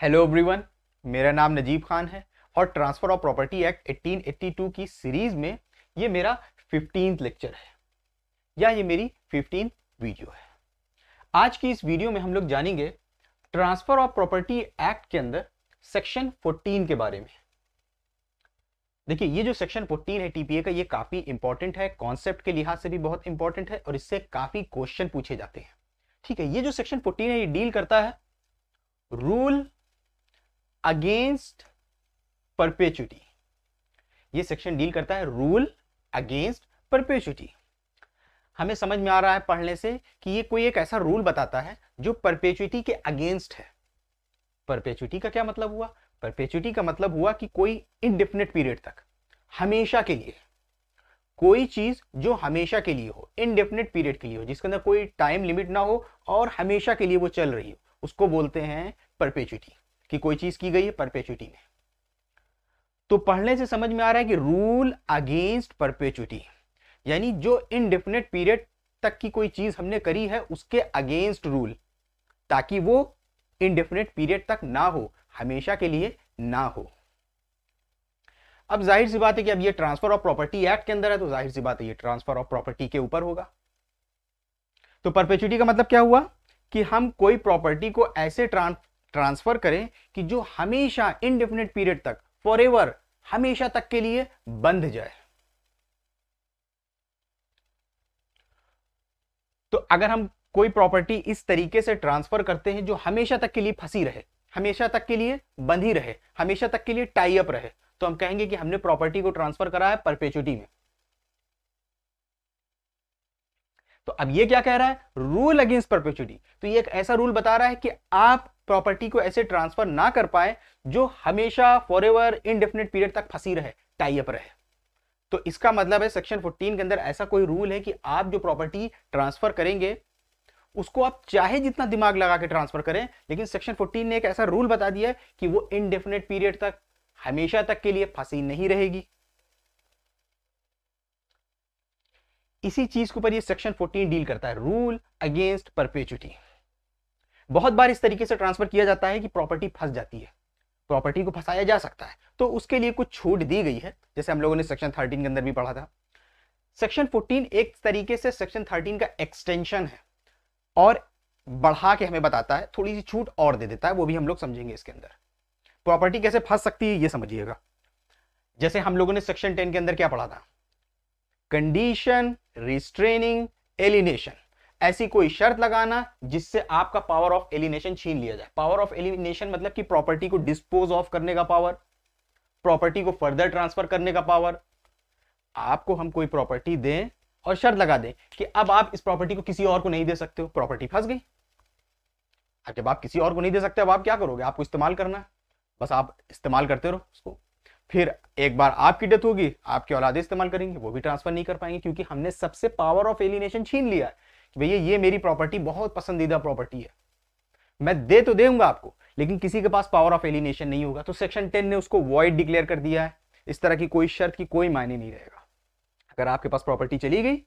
Hello everyone मेरा नाम नजीब खान है और ट्रांसफर ऑफ प्रॉपर्टी एक्ट 1882 की सीरीज में ये मेरा फिफ्टीन लेक्चर है या ये मेरी फिफ्टीन वीडियो है आज की इस वीडियो में हम लोग जानेंगे ट्रांसफर ऑफ प्रॉपर्टी एक्ट के अंदर सेक्शन 14 के बारे में देखिए ये जो सेक्शन 14 है टीपीए का ये काफी इंपॉर्टेंट है कॉन्सेप्ट के लिहाज से भी बहुत इंपॉर्टेंट है और इससे काफी क्वेश्चन पूछे जाते हैं ठीक है ये जो सेक्शन फोर्टीन है ये डील करता है रूल अगेंस्ट परपेचुटी ये सेक्शन डील करता है रूल अगेंस्ट परपेचुटी हमें समझ में आ रहा है पढ़ने से कि ये कोई एक ऐसा रूल बताता है जो परपेचुटी के अगेंस्ट है परपेचुटी का क्या मतलब हुआ परपेचुटी का मतलब हुआ कि कोई इनडिफिनिट पीरियड तक हमेशा के लिए कोई चीज जो हमेशा के लिए हो इनडेफिनेट पीरियड के लिए हो जिसके अंदर कोई टाइम लिमिट ना हो और हमेशा के लिए वो चल रही हो उसको बोलते हैं परपेचुटी कि कोई चीज की गई है परपेचुटी में तो पढ़ने से समझ में आ रहा है कि रूल अगेंस्ट परपेचुटी यानी जो इनडेफिनेट पीरियड तक की कोई चीज हमने करी है उसके अगेंस्ट रूल ताकि वो इनडेफिनेट पीरियड तक ना हो हमेशा के लिए ना हो अब जाहिर सी बात है कि अब ये ट्रांसफर ऑफ प्रॉपर्टी एक्ट के अंदर है तो जाहिर सी बात है ये ट्रांसफर ऑफ प्रॉपर्टी के ऊपर होगा तो परपेचुटी का मतलब क्या हुआ कि हम कोई प्रॉपर्टी को ऐसे ट्रांस ट्रांसफर करें कि जो हमेशा इनडेफिनेट पीरियड तक फॉर हमेशा तक के लिए बंध जाए तो अगर हम कोई प्रॉपर्टी इस तरीके से ट्रांसफर करते हैं जो हमेशा तक के लिए फंसी रहे हमेशा तक के लिए बंधी रहे हमेशा तक के लिए टाई अप रहे तो हम कहेंगे कि हमने प्रॉपर्टी को ट्रांसफर करा है परपेचुटी में तो अब ये क्या कह रहा है रूल अगेंस्ट परपेचुटी तो ये एक ऐसा रूल बता रहा है कि आप प्रॉपर्टी को ऐसे ट्रांसफर ना कर पाए जो हमेशा फॉर एवर इनडेफिनेट पीरियड तक फंसी रहे टाइप रहे तो इसका मतलब है सेक्शन 14 के अंदर ऐसा कोई रूल है कि आप जो प्रॉपर्टी ट्रांसफर करेंगे उसको आप चाहे जितना दिमाग लगा के ट्रांसफर करें लेकिन सेक्शन 14 ने एक ऐसा रूल बता दिया कि वो इनडेफिनेट पीरियड तक हमेशा तक के लिए फंसी नहीं रहेगी इसी चीज के ऊपर ये सेक्शन 14 डील करता है रूल अगेंस्ट परपेचुटी बहुत बार इस तरीके से ट्रांसफर किया जाता है कि प्रॉपर्टी फंस जाती है प्रॉपर्टी को फंसाया जा सकता है तो उसके लिए कुछ छूट दी गई है जैसे हम लोगों ने सेक्शन थर्टीन के अंदर भी पढ़ा था सेक्शन फोर्टीन एक तरीके से सेक्शन थर्टीन का एक्सटेंशन है और बढ़ा के हमें बताता है थोड़ी सी छूट और दे देता है वो भी हम लोग समझेंगे इसके अंदर प्रॉपर्टी कैसे फंस सकती है ये समझिएगा जैसे हम लोगों ने सेक्शन टेन के अंदर क्या पढ़ा था कंडीशन रिस्ट्रेनिंग एलिनेशन ऐसी कोई शर्त लगाना जिससे आपका पावर ऑफ एलिनेशन छीन लिया जाए पावर ऑफ एलिनेशन मतलब कि प्रॉपर्टी को डिस्पोज ऑफ करने का पावर प्रॉपर्टी को फर्दर ट्रांसफर करने का पावर आपको हम कोई प्रॉपर्टी दें और शर्त लगा दें कि अब आप इस प्रॉपर्टी को किसी और को नहीं दे सकते हो प्रॉपर्टी फंस गई अब जब आप किसी और को नहीं दे सकते अब आप क्या करोगे आपको इस्तेमाल करना है बस आप इस्तेमाल करते रहो उसको फिर एक बार आपकी डेथ होगी आपकी औलादे इस्तेमाल करेंगे वो भी ट्रांसफर नहीं कर पाएंगे क्योंकि हमने सबसे पावर ऑफ एलिनेशन छीन लिया है कि भैया ये मेरी प्रॉपर्टी बहुत पसंदीदा प्रॉपर्टी है मैं दे तो देगा आपको लेकिन किसी के पास पावर ऑफ एलिनेशन नहीं होगा तो सेक्शन टेन ने उसको वॉइड डिक्लेयर कर दिया है इस तरह की कोई शर्त की कोई मायने नहीं रहेगा अगर आपके पास प्रॉपर्टी चली गई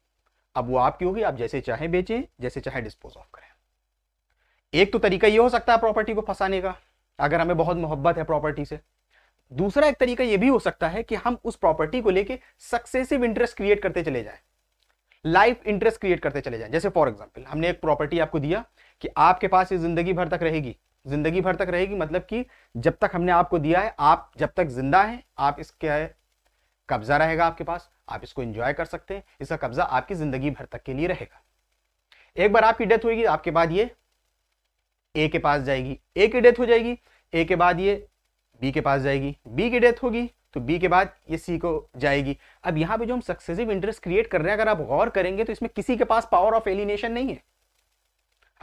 अब वो आपकी होगी आप जैसे चाहे बेचें जैसे चाहे डिस्पोज ऑफ करें एक तो तरीका ये हो सकता है प्रॉपर्टी को फंसाने का अगर हमें बहुत मोहब्बत है प्रॉपर्टी से दूसरा एक तरीका यह भी हो सकता है कि हम उस प्रॉपर्टी को लेके सक्सेसिव इंटरेस्ट क्रिएट करते चले जाएं लाइफ इंटरेस्ट क्रिएट करते चले जाए जैसे फॉर एग्जाम्पल हमने एक प्रॉपर्टी आपको दिया कि आपके पास ये जिंदगी भर तक रहेगी जिंदगी भर तक रहेगी मतलब कि जब तक हमने आपको दिया है आप जब तक जिंदा हैं आप इसके कब्जा रहेगा आपके पास आप इसको इंजॉय कर सकते हैं इसका कब्जा आपकी जिंदगी भर तक के लिए रहेगा एक बार आपकी डेथ होगी आपके बाद ये ए के पास जाएगी ए की डेथ हो जाएगी ए के बाद ये बी के पास जाएगी बी की डेथ होगी तो बी के बाद ये सी को जाएगी अब यहाँ पे जो हम सक्सेसिव इंटरेस्ट क्रिएट कर रहे हैं अगर आप गौर करेंगे तो इसमें किसी के पास पावर ऑफ एलिनेशन नहीं है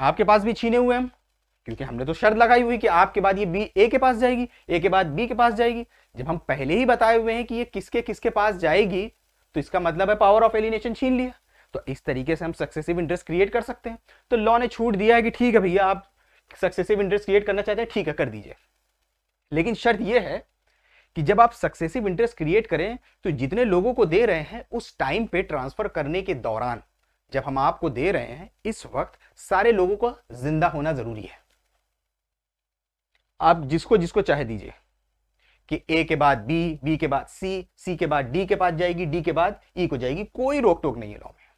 आपके पास भी छीने हुए हम क्योंकि हमने तो शर्त लगाई हुई कि आपके बाद ये बी ए के पास जाएगी ए के बाद बी के पास जाएगी जब हम पहले ही बताए हुए हैं कि ये किसके किसके पास जाएगी तो इसका मतलब है पावर ऑफ एलिनेशन छीन लिया तो इस तरीके से हम सक्सेसिव इंटरेस्ट क्रिएट कर सकते हैं तो लॉ ने छूट दिया है कि ठीक है भैया आप सक्सेसिव इंटरेस्ट क्रिएट करना चाहते हैं ठीक है कर दीजिए लेकिन शर्त यह है कि जब आप सक्सेसिव इंटरेस्ट क्रिएट करें तो जितने लोगों को दे रहे हैं उस टाइम पे ट्रांसफर करने के दौरान जब हम आपको दे रहे हैं इस वक्त सारे लोगों का जिंदा होना जरूरी है आप जिसको जिसको चाहे दीजिए कि ए के बाद बी बी के बाद सी सी के बाद डी के पास जाएगी डी के बाद ई e को जाएगी कोई रोक टोक नहीं है लॉ में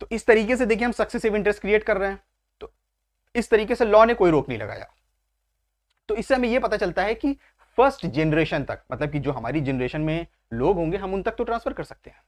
तो इस तरीके से देखिए हम सक्सेसिव इंटरेस्ट क्रिएट कर रहे हैं तो इस तरीके से लॉ ने कोई रोक नहीं लगाया तो इससे हमें यह पता चलता है कि फर्स्ट जनरेशन तक मतलब कि जो हमारी जनरेशन में लोग होंगे हम उन तक तो ट्रांसफर कर सकते हैं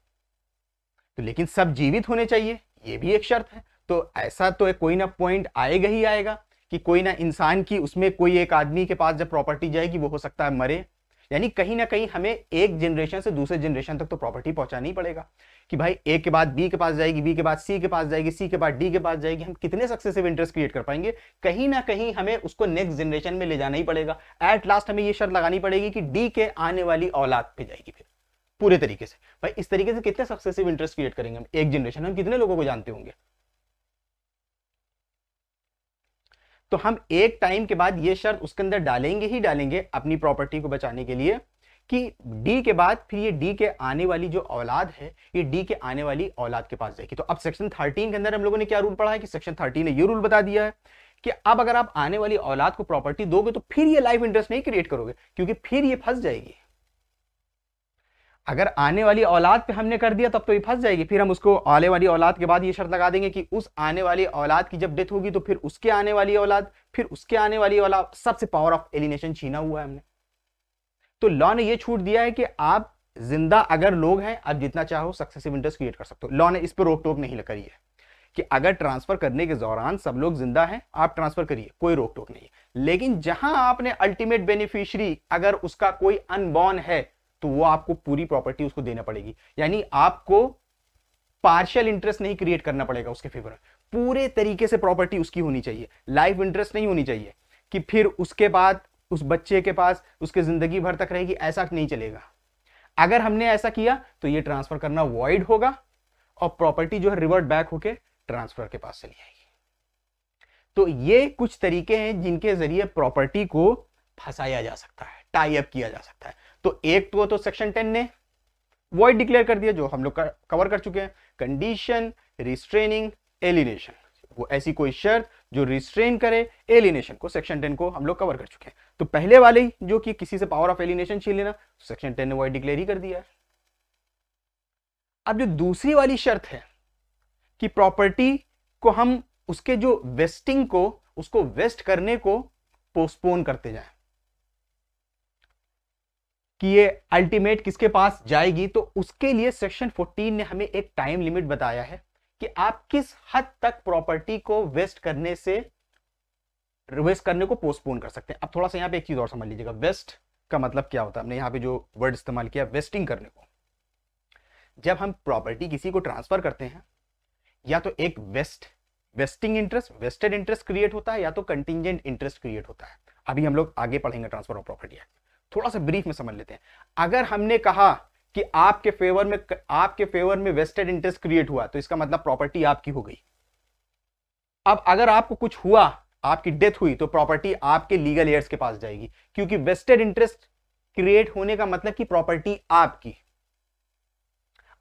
तो लेकिन सब जीवित होने चाहिए ये भी एक शर्त है तो ऐसा तो कोई ना पॉइंट आएगा ही आएगा कि कोई ना इंसान की उसमें कोई एक आदमी के पास जब प्रॉपर्टी जाएगी वो हो सकता है मरे यानी कहीं ना कहीं हमें एक जनरेशन से दूसरे जनरेशन तक तो प्रॉपर्टी पहुंचानी पड़ेगा कि भाई ए के बाद बी के पास जाएगी बी के बाद सी के पास जाएगी सी के बाद डी के पास जाएगी हम कितने सक्सेसिव इंटरेस्ट क्रिएट कर पाएंगे कहीं ना कहीं हमें उसको नेक्स्ट जनरेशन में ले जाना ही पड़ेगा एट लास्ट हमें यह शर्त लगानी पड़ेगी कि डी के आने वाली औलाद पे जाएगी फिर पूरे तरीके से भाई इस तरीके से कितने सक्सेसिव इंटरेस्ट क्रिएट करेंगे हम एक जनरेशन हम कितने लोगों को जानते होंगे तो हम एक टाइम के बाद ये शर्त उसके अंदर डालेंगे ही डालेंगे अपनी प्रॉपर्टी को बचाने के लिए कि डी के बाद फिर ये डी के आने वाली जो औलाद है ये डी के आने वाली औलाद के पास जाएगी तो अब सेक्शन थर्टीन के अंदर हम लोगों ने क्या रूल पढ़ा है कि सेक्शन थर्टीन ने ये रूल बता दिया है कि अब अगर आप आने वाली औलाद को प्रॉपर्टी दोगे तो फिर ये लाइफ इंटरेस्ट नहीं क्रिएट करोगे क्योंकि फिर ये फंस जाएगी अगर आने वाली औलाद पे हमने कर दिया तब तो ये फंस जाएगी फिर हम उसको आने वाली औलाद के बाद ये शर्त लगा देंगे कि उस आने वाली औलाद की जब डेथ होगी तो फिर उसके आने वाली औलाद फिर उसके आने वाली औलाद सबसे पावर ऑफ एलिनेशन छीना हुआ है हमने तो लॉ ने ये छूट दिया है कि आप जिंदा अगर लोग हैं आप जितना चाहो सक्सेसिव इंटरेस्ट क्रिएट कर सकते हो लॉ ने इस पर रोक टोक नहीं करी है कि अगर ट्रांसफर करने के दौरान सब लोग जिंदा हैं आप ट्रांसफर करिए कोई रोक टोक नहीं है लेकिन जहां आपने अल्टीमेट बेनिफिशियरी अगर उसका कोई अनबॉर्न है तो वो आपको पूरी प्रॉपर्टी उसको देना पड़ेगी यानी आपको पार्शियल इंटरेस्ट नहीं क्रिएट करना पड़ेगा उसके फेवर में पूरे तरीके से प्रॉपर्टी उसकी होनी चाहिए लाइफ इंटरेस्ट नहीं होनी चाहिए कि फिर उसके बाद उस बच्चे के पास उसके जिंदगी भर तक रहेगी ऐसा नहीं चलेगा अगर हमने ऐसा किया तो ये ट्रांसफर करना वॉइड होगा और प्रॉपर्टी जो है रिवर्ट बैक होके ट्रांसफर के पास चली जाएगी तो ये कुछ तरीके हैं जिनके जरिए प्रॉपर्टी को फंसाया जा सकता है टाई अप किया जा सकता है तो एक तो, तो सेक्शन टेन ने वॉइड डिक्लेयर कर दिया जो हम लोग कवर कर चुके हैं कंडीशन रिस्ट्रेनिंग एलिनेशन वो ऐसी कोई शर्त जो रिस्ट्रेन करे एलिनेशन को सेक्शन टेन को हम लोग कवर कर चुके हैं तो पहले वाले जो कि किसी से पावर ऑफ एलिनेशन छीन लेना सेक्शन तो टेन ने वॉइड डिक्लेयर ही कर दिया अब जो दूसरी वाली शर्त है कि प्रॉपर्टी को हम उसके जो वेस्टिंग को उसको वेस्ट करने को पोस्टपोन करते जाएं कि ये अल्टीमेट किसके पास जाएगी तो उसके लिए सेक्शन 14 ने हमें एक टाइम लिमिट बताया है कि आप किस हद तक प्रॉपर्टी को वेस्ट करने से वेस्ट करने को पोस्टपोन कर सकते हैं अब थोड़ा सा यहाँ पे एक चीज और समझ लीजिएगा वेस्ट का मतलब क्या होता है हमने यहाँ पे जो वर्ड इस्तेमाल किया वेस्टिंग करने को जब हम प्रॉपर्टी किसी को ट्रांसफर करते हैं या तो एक vest vesting interest vested interest create होता है या तो कंटिजेंट इंटरेस्ट क्रिएट होता है अभी हम लोग आगे पढ़ेंगे ट्रांसफर ऑफ प्रॉपर्टी एक्ट थोड़ा सा ब्रीफ में समझ लेते हैं अगर हमने कहा कि आपके फेवर में आपके फेवर में वेस्टेड इंटरेस्ट क्रिएट हुआ तो इसका मतलब प्रॉपर्टी आपकी हो गई अब अगर आपको कुछ हुआ आपकी डेथ हुई तो प्रॉपर्टी आपके लीगल एयर्स के पास जाएगी क्योंकि वेस्टेड इंटरेस्ट क्रिएट होने का मतलब कि प्रॉपर्टी आपकी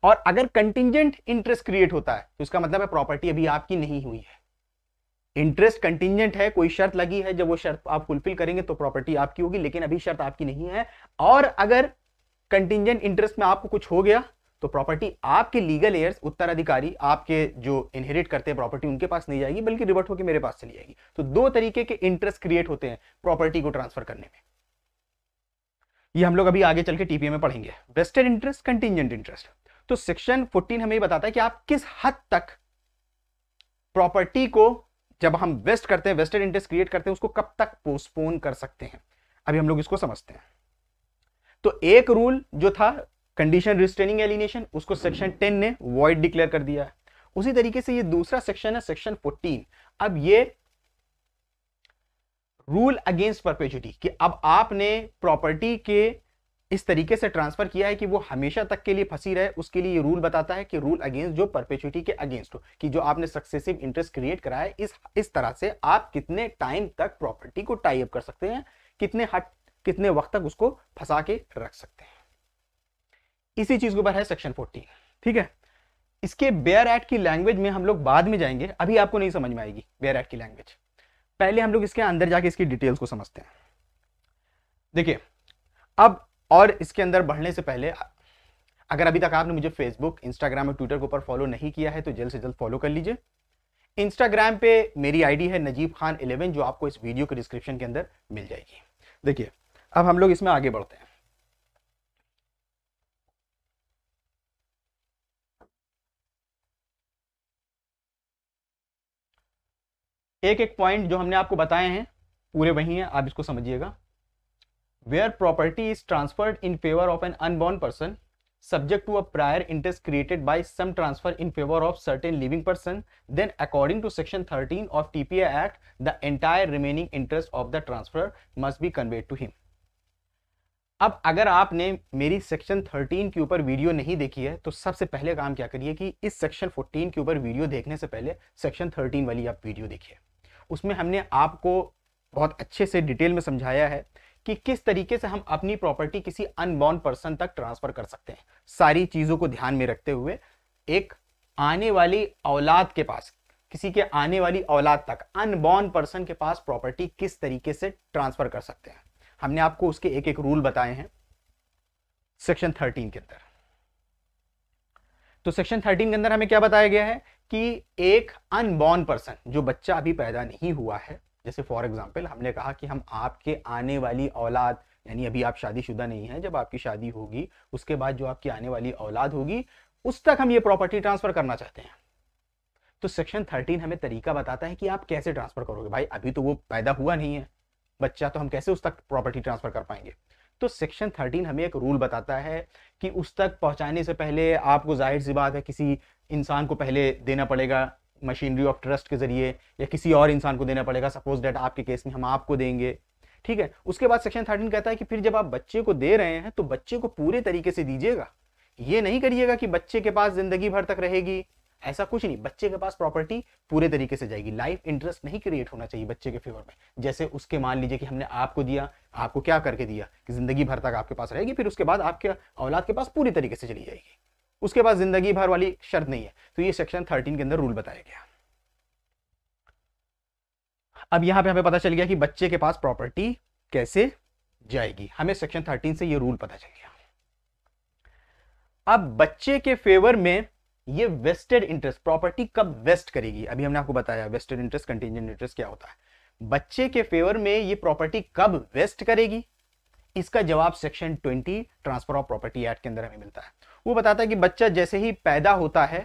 और अगर कंटिजेंट इंटरेस्ट क्रिएट होता है तो इसका मतलब है प्रॉपर्टी अभी आपकी नहीं हुई है इंटरेस्ट कंटिजेंट है कोई शर्त लगी है जब वो शर्त आप फुलफिल करेंगे तो प्रॉपर्टी आपकी होगी लेकिन अभी शर्त आपकी नहीं है और अगर कंटिजेंट इंटरेस्ट में आपको कुछ हो गया तो प्रॉपर्टी आपके लीगल एयर्स उत्तराधिकारी आपके जो इनहेरिट करते हैं प्रॉपर्टी उनके पास नहीं जाएगी बल्कि रिवर्ट होकर मेरे पास चली जाएगी तो दो तरीके के इंटरेस्ट क्रिएट होते हैं प्रॉपर्टी को ट्रांसफर करने में ये हम लोग अभी आगे चल के टीपीए में पढ़ेंगे वेस्टेड इंटरेस्ट कंटिजेंट इंटरेस्ट तो सेक्शन 14 हमें बताता है कि आप किस हद तक प्रॉपर्टी को जब हम वेस्ट करते हैं वेस्टेड इंटरेस्ट क्रिएट करते हैं उसको कब तक पोस्टपोन कर सकते हैं अभी हम लोग इसको समझते हैं तो एक रूल जो था कंडीशन रिस्ट्रेनिंग एलिनेशन उसको सेक्शन 10 ने वॉइड डिक्लेयर कर दिया उसी तरीके से ये दूसरा सेक्शन है सेक्शन 14 अब ये रूल अगेंस्ट परपेचुटी कि अब आपने प्रॉपर्टी के इस तरीके से ट्रांसफर किया है कि वो हमेशा तक के लिए फंसी रहे उसके लिए ये रूल बताता है कि रूल अगेंस्ट जो परपेचुटी के अगेंस्ट हो कि जो आपने सक्सेसिव इंटरेस्ट क्रिएट कराया इस इस तरह से आप कितने टाइम तक प्रॉपर्टी को टाई अप कर सकते हैं कितने हट कितने वक्त तक उसको फंसा के रख सकते हैं इसी चीज के ऊपर है सेक्शन फोर्टीन ठीक है इसके बेयर एक्ट की लैंग्वेज में हम लोग बाद में जाएंगे अभी आपको नहीं समझ में आएगी बेयर एक्ट की लैंग्वेज पहले हम लोग इसके अंदर जाके इसकी डिटेल्स को समझते हैं देखिए अब और इसके अंदर बढ़ने से पहले अगर अभी तक आपने मुझे फेसबुक इंस्टाग्राम और ट्विटर के ऊपर फॉलो नहीं किया है तो जल्द से जल्द फॉलो कर लीजिए इंस्टाग्राम पे मेरी आईडी है नजीब खान इलेवन जो आपको इस वीडियो के डिस्क्रिप्शन के अंदर मिल जाएगी देखिए अब हम लोग इसमें आगे बढ़ते हैं एक एक पॉइंट जो हमने आपको बताए हैं पूरे वही हैं आप इसको समझिएगा where property is transferred in favor of an unborn person subject to a prior interest created by some transfer in favor of certain living person then according to section 13 of tpa act the entire remaining interest of the transfer must be conveyed to him अब अगर आपने मेरी section 13 के ऊपर video नहीं देखी है तो सबसे पहले काम क्या करिए कि इस सेक्शन 14 के ऊपर वीडियो देखने से पहले सेक्शन 13 वाली आप वीडियो देखिए उसमें हमने आपको बहुत अच्छे से डिटेल में समझाया है कि किस तरीके से हम अपनी प्रॉपर्टी किसी अनबॉर्न पर्सन तक ट्रांसफर कर सकते हैं सारी चीज़ों को ध्यान में रखते हुए एक आने वाली औलाद के पास किसी के आने वाली औलाद तक अनबॉर्न पर्सन के पास प्रॉपर्टी किस तरीके से ट्रांसफर कर सकते हैं हमने आपको उसके एक एक रूल बताए हैं सेक्शन थर्टीन के अंदर तो सेक्शन थर्टीन के अंदर हमें क्या बताया गया है कि एक अनबॉर्न पर्सन जो बच्चा अभी पैदा नहीं हुआ है जैसे फॉर एग्जाम्पल हमने कहा कि हम आपके आने वाली औलाद यानी अभी आप शादीशुदा नहीं है जब आपकी शादी होगी उसके बाद जो आपकी आने वाली औलाद होगी उस तक हम ये प्रॉपर्टी ट्रांसफर करना चाहते हैं तो सेक्शन थर्टीन हमें तरीका बताता है कि आप कैसे ट्रांसफर करोगे भाई अभी तो वो पैदा हुआ नहीं है बच्चा तो हम कैसे उस तक प्रॉपर्टी ट्रांसफर कर पाएंगे तो सेक्शन थर्टीन हमें एक रूल बताता है कि उस तक पहुंचाने से पहले आपको जाहिर सी बात है किसी इंसान को पहले देना पड़ेगा मशीनरी ऑफ ट्रस्ट के जरिए या किसी और इंसान को देना पड़ेगा सपोज डेट आपके केस में हम आपको देंगे ठीक है उसके बाद सेक्शन थर्टीन कहता है कि फिर जब आप बच्चे को दे रहे हैं तो बच्चे को पूरे तरीके से दीजिएगा ये नहीं करिएगा कि बच्चे के पास जिंदगी भर तक रहेगी ऐसा कुछ नहीं बच्चे के पास प्रॉपर्टी पूरे तरीके से जाएगी लाइफ इंटरेस्ट नहीं क्रिएट होना चाहिए बच्चे के फेवर में जैसे उसके मान लीजिए कि हमने आपको दिया आपको क्या करके दिया कि जिंदगी भर तक आपके पास रहेगी फिर उसके बाद आपके औलाद के पास पूरी तरीके से चली जाएगी उसके पास जिंदगी भर वाली शर्त नहीं है तो ये सेक्शन थर्टीन के अंदर रूल बताया गया अब यहां पे हमें पता चल गया कि बच्चे के पास प्रॉपर्टी कैसे जाएगी हमें सेक्शन थर्टीन से ये रूल पता चल गया अब बच्चे के फेवर में ये वेस्टेड इंटरेस्ट प्रॉपर्टी कब वेस्ट करेगी अभी हमने आपको बताया वेस्टेड इंटरेस्ट कंटिजेंट इंटरेस्ट क्या होता है बच्चे के फेवर में ये प्रॉपर्टी कब वेस्ट करेगी इसका जवाब section 20 transfer of property act के अंदर हमें मिलता है वो बताता है कि बच्चा जैसे ही पैदा होता है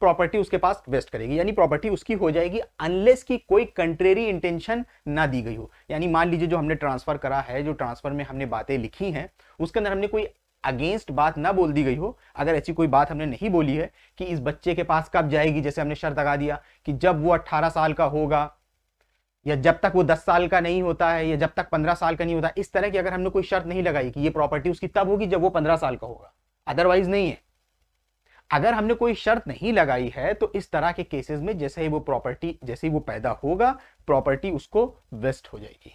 प्रॉपर्टी उसके पास वेस्ट करेगी यानी प्रॉपर्टी उसकी हो जाएगी अनलेस की कोई कंट्रेरी इंटेंशन ना दी गई हो यानी मान लीजिए जो हमने ट्रांसफर करा है जो ट्रांसफर में हमने बातें लिखी हैं उसके अंदर हमने कोई अगेंस्ट बात ना बोल दी गई हो अगर ऐसी कोई बात हमने नहीं बोली है कि इस बच्चे के पास कब जाएगी जैसे हमने शर्त लगा दिया कि जब वो अट्ठारह साल का होगा या जब तक वो दस साल का नहीं होता है या जब तक पंद्रह साल का नहीं होता इस तरह की अगर हमने कोई शर्त नहीं लगाई कि ये प्रॉपर्टी उसकी तब होगी जब वो पंद्रह साल का होगा अदरवाइज नहीं है अगर हमने कोई शर्त नहीं लगाई है तो इस तरह के केसेस में जैसे ही वो प्रॉपर्टी जैसे ही वो पैदा होगा प्रॉपर्टी उसको वेस्ट हो जाएगी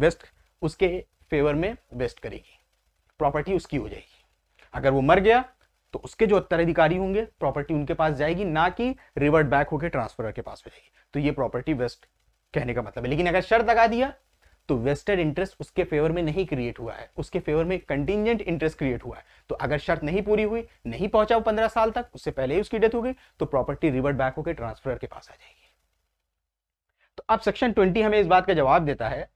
वेस्ट उसके फेवर में वेस्ट करेगी प्रॉपर्टी उसकी हो जाएगी अगर वो मर गया तो उसके जो उत्तराधिकारी होंगे प्रॉपर्टी उनके पास जाएगी ना कि रिवर्ट बैक होकर ट्रांसफर के पास हो जाएगी तो ये प्रॉपर्टी वेस्ट कहने का मतलब है लेकिन अगर शर्त लगा दिया तो वेस्टेड इंटरेस्ट उसके फेवर में नहीं क्रिएट हुआ है उसके फेवर में कंटिजेंट इंटरेस्ट क्रिएट हुआ है तो अगर शर्त नहीं पूरी हुई नहीं पहुंचा वो पंद्रह साल तक उससे पहले ही उसकी डेथ हो गई तो प्रॉपर्टी रिवर्ट बैक होकर ट्रांसफर के पास आ जाएगी तो अब सेक्शन ट्वेंटी हमें इस बात का जवाब देता है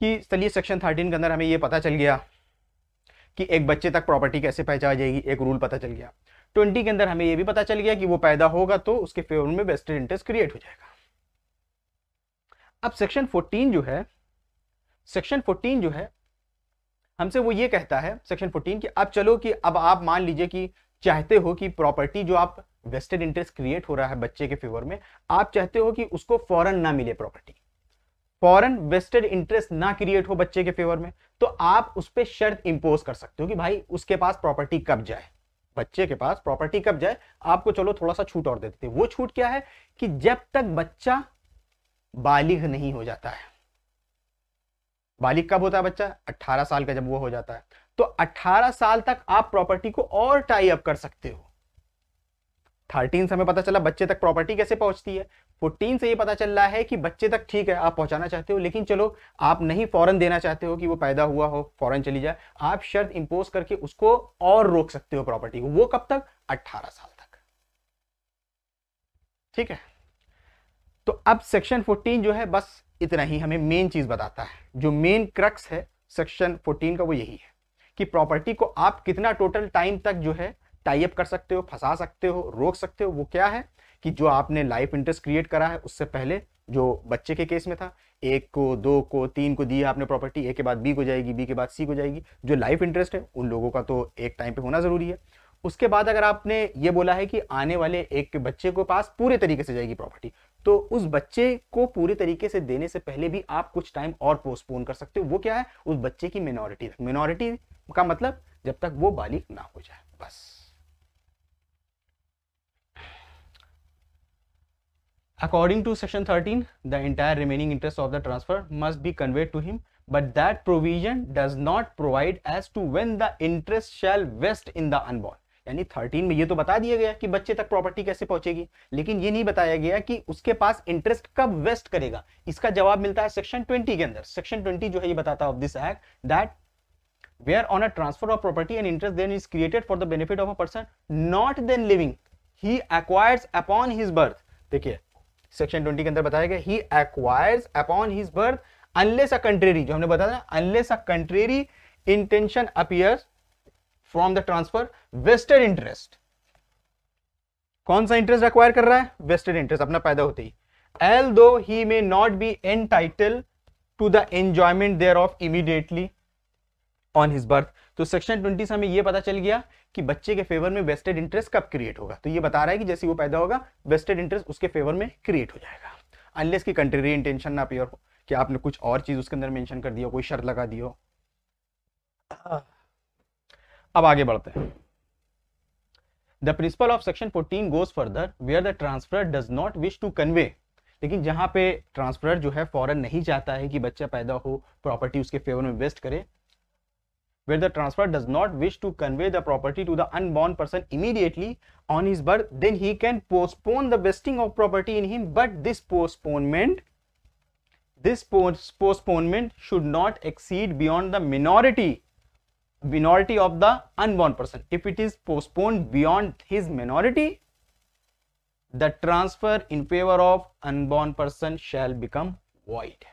कि चलिए सेक्शन थर्टीन के अंदर हमें यह पता चल गया कि एक बच्चे तक प्रॉपर्टी कैसे पहचान जाएगी एक रूल पता चल गया ट्वेंटी के अंदर हमें यह भी पता चल गया कि वो पैदा होगा तो उसके फेवर में वेस्टेड इंटरेस्ट क्रिएट हो जाएगा अब सेक्शन फोर्टीन जो है सेक्शन 14 जो है हमसे वो ये कहता है सेक्शन 14 कि अब चलो कि अब आप मान लीजिए कि चाहते हो कि प्रॉपर्टी जो आप वेस्टेड इंटरेस्ट क्रिएट हो रहा है बच्चे के फेवर में आप चाहते हो कि उसको फॉरन ना मिले प्रॉपर्टी फॉरन वेस्टेड इंटरेस्ट ना क्रिएट हो बच्चे के फेवर में तो आप उस पर शर्त इंपोज कर सकते हो कि भाई उसके पास प्रॉपर्टी कब जाए बच्चे के पास प्रॉपर्टी कब जाए आपको चलो थोड़ा सा छूट और दे देते वो छूट क्या है कि जब तक बच्चा बालिग नहीं हो जाता है बालिक कब होता है बच्चा 18 साल का जब वो हो जाता है तो 18 साल तक आप प्रॉपर्टी को और टाई अप कर सकते हो थर्टीन से हमें पता चला बच्चे तक प्रॉपर्टी कैसे पहुंचती है फोर्टीन से ये पता चल रहा है कि बच्चे तक ठीक है आप पहुंचाना चाहते हो लेकिन चलो आप नहीं फॉरन देना चाहते हो कि वो पैदा हुआ हो फॉरन चली जाए आप शर्त इंपोज करके उसको और रोक सकते हो प्रॉपर्टी को वो कब तक अट्ठारह साल तक ठीक है तो अब सेक्शन फोर्टीन जो है बस इतना ही हमें मेन चीज़ बताता है जो मेन क्रक्स है सेक्शन 14 का वो यही है कि प्रॉपर्टी को आप कितना टोटल टाइम तक जो है टाइप कर सकते हो फंसा सकते हो रोक सकते हो वो क्या है कि जो आपने लाइफ इंटरेस्ट क्रिएट करा है उससे पहले जो बच्चे के केस में था एक को दो को तीन को दिया आपने प्रॉपर्टी ए के बाद बी को जाएगी बी के बाद सी को जाएगी जो लाइफ इंटरेस्ट है उन लोगों का तो एक टाइम पे होना ज़रूरी है उसके बाद अगर आपने ये बोला है कि आने वाले एक बच्चे को पास पूरे तरीके से जाएगी प्रॉपर्टी तो उस बच्चे को पूरे तरीके से देने से पहले भी आप कुछ टाइम और पोस्टपोन कर सकते हो वो क्या है उस बच्चे की मिनोरिटी मिनोरिटी का मतलब जब तक वो बालिक ना हो जाए बस according to section thirteen the entire remaining interest of the transfer must be conveyed to him but that provision does not provide as to when the interest shall vest in the unborn यानी thirteen में ये तो बता दिया गया कि बच्चे तक प्रॉपर्टी कैसे पहुंचेगी लेकिन ये नहीं बताया गया कि उसके पास इंटरेस्ट कब वेस्ट करेगा इसका जवाब मिलता है सेक्शन ट्वेंटी के अंदर सेक्शन ट्वेंटी जो है ये बताता of transfer of property and interest then is created for the benefit of a person not then living he acquires upon his birth देखिए सेक्शन ट्वेंटी के अंदर बताया गया he acquires upon his birth unless a contrary जो हमने बताया unless a contrary intention appears from the transfer vested interest कौन सा इंटरेस्ट एक्वायर कर रहा है वेस्टेड इंटरेस्ट अपना पैदा होते ही although he may not be entitled to the enjoyment thereof immediately on his birth तो सेक्शन ट्वेंटी से हमें यह पता चल गया कि बच्चे के फेवर में वेस्टेड इंटरेस्ट कब क्रिएट होगा तो ये बता रहा है कि जैसे वो पैदा होगा वेस्टेड इंटरेस्ट उसके फेवर में क्रिएट हो जाएगा अनलेस की कंट्री इंटेंशन ना प्योर हो कि आपने कुछ और चीज उसके अंदर मेंशन कर दिया कोई शर्त लगा दिया अब आगे बढ़ते हैं the principle of section fourteen goes further where the transfer does not wish to convey लेकिन जहां पे ट्रांसफर जो है फॉरन नहीं चाहता है कि बच्चा पैदा हो प्रॉपर्टी उसके फेवर में वेस्ट करे where the transfer does not wish to convey the property to the unborn person immediately on his birth then he can postpone the vesting of property in him but this postponement this postponement should not exceed beyond the minority minority of the unborn person if it is postponed beyond his minority the transfer in favor of unborn person shall become void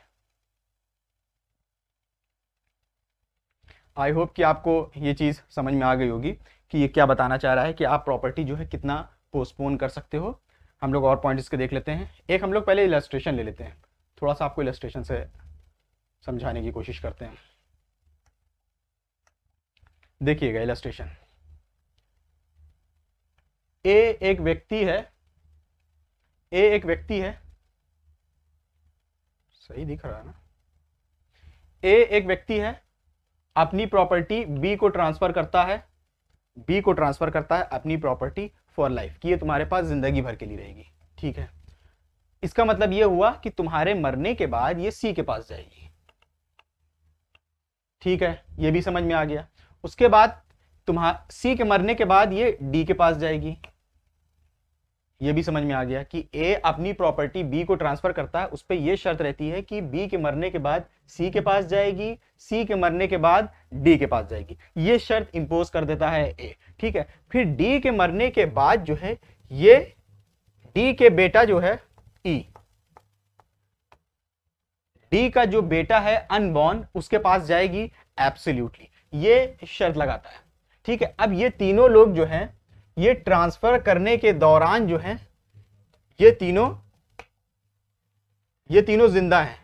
I hope कि आपको ये चीज़ समझ में आ गई होगी कि ये क्या बताना चाह रहा है कि आप प्रॉपर्टी जो है कितना पोस्टपोन कर सकते हो हम लोग और पॉइंट इसके देख लेते हैं एक हम लोग पहले इलेस्ट्रेशन ले लेते हैं थोड़ा सा आपको इलेस्ट्रेशन से समझाने की कोशिश करते हैं देखिएगा इलास्ट्रेशन ए एक व्यक्ति है ए एक व्यक्ति है सही दिख रहा है ना ए एक व्यक्ति है अपनी प्रॉपर्टी बी को ट्रांसफर करता है बी को ट्रांसफर करता है अपनी प्रॉपर्टी फॉर लाइफ कि ये तुम्हारे पास जिंदगी भर के लिए रहेगी ठीक है इसका मतलब ये हुआ कि तुम्हारे मरने के बाद ये सी के पास जाएगी ठीक है ये भी समझ में आ गया उसके बाद तुम्हार सी के मरने के बाद ये डी के पास जाएगी ये भी समझ में आ गया कि ए अपनी प्रॉपर्टी बी को ट्रांसफर करता है उस पर यह शर्त रहती है कि बी के मरने के बाद सी के पास जाएगी सी के मरने के बाद डी के पास जाएगी ये शर्त इंपोज कर देता है ए ठीक है फिर डी के मरने के बाद जो है ये डी के बेटा जो है ई e। डी का जो बेटा है अनबॉर्न उसके पास जाएगी एब्सोल्यूटली ये शर्त लगाता है ठीक है अब ये तीनों लोग जो हैं ये ट्रांसफर करने के दौरान जो हैं ये तीनों ये तीनों जिंदा हैं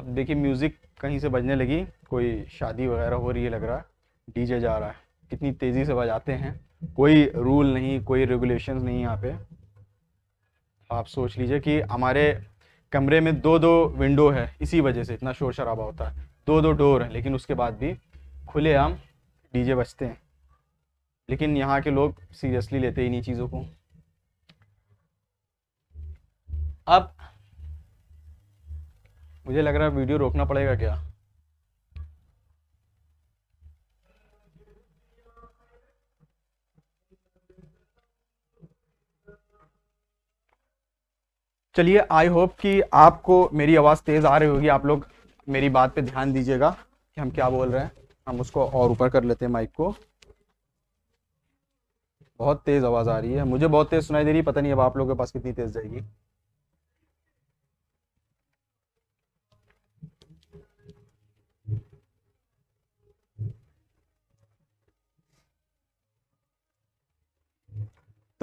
अब देखिए म्यूजिक कहीं से बजने लगी कोई शादी वगैरह हो रही है लग रहा है डीजे जा रहा है कितनी तेजी से बजाते हैं कोई रूल नहीं कोई रेगुलेशन नहीं यहाँ पे आप सोच लीजिए कि हमारे कमरे में दो दो विंडो है इसी वजह से इतना शोर शराबा होता है दो दो डोर है लेकिन उसके बाद भी खुलेआम डीजे बजते हैं लेकिन यहाँ के लोग सीरियसली लेते ही नहीं चीज़ों को अब मुझे लग रहा है वीडियो रोकना पड़ेगा क्या चलिए आई होप कि आपको मेरी आवाज़ तेज़ आ रही होगी आप लोग मेरी बात पे ध्यान दीजिएगा कि हम क्या बोल रहे हैं हम उसको और ऊपर कर लेते हैं माइक को बहुत तेज़ आवाज़ आ रही है मुझे बहुत तेज़ सुनाई दे रही है पता नहीं अब आप लोगों के पास कितनी तेज़ जाएगी